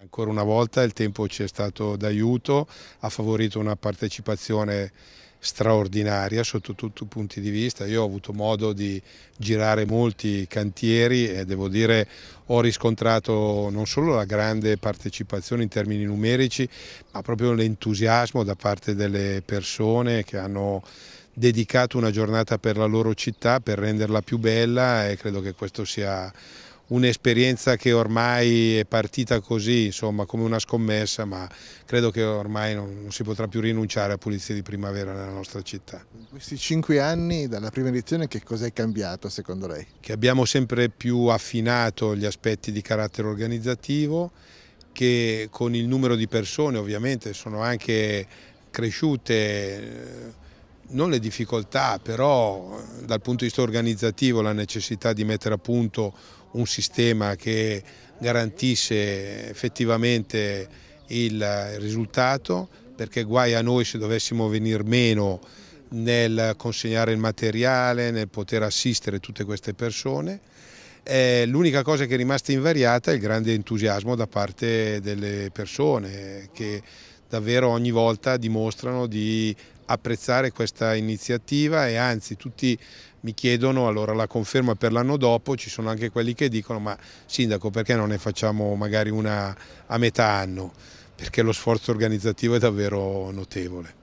Ancora una volta il tempo ci è stato d'aiuto, ha favorito una partecipazione straordinaria sotto tutti i punti di vista. Io ho avuto modo di girare molti cantieri e devo dire ho riscontrato non solo la grande partecipazione in termini numerici, ma proprio l'entusiasmo da parte delle persone che hanno dedicato una giornata per la loro città, per renderla più bella e credo che questo sia un'esperienza che ormai è partita così, insomma, come una scommessa, ma credo che ormai non, non si potrà più rinunciare a pulizia di primavera nella nostra città. In questi cinque anni dalla prima edizione che cosa è cambiato secondo lei? Che abbiamo sempre più affinato gli aspetti di carattere organizzativo, che con il numero di persone ovviamente sono anche cresciute eh, non le difficoltà, però eh, dal punto di vista organizzativo la necessità di mettere a punto un sistema che garantisce effettivamente il risultato, perché guai a noi se dovessimo venir meno nel consegnare il materiale, nel poter assistere tutte queste persone. Eh, l'unica cosa che è rimasta invariata è il grande entusiasmo da parte delle persone che davvero ogni volta dimostrano di apprezzare questa iniziativa e anzi tutti mi chiedono allora la conferma per l'anno dopo, ci sono anche quelli che dicono ma sindaco perché non ne facciamo magari una a metà anno? Perché lo sforzo organizzativo è davvero notevole.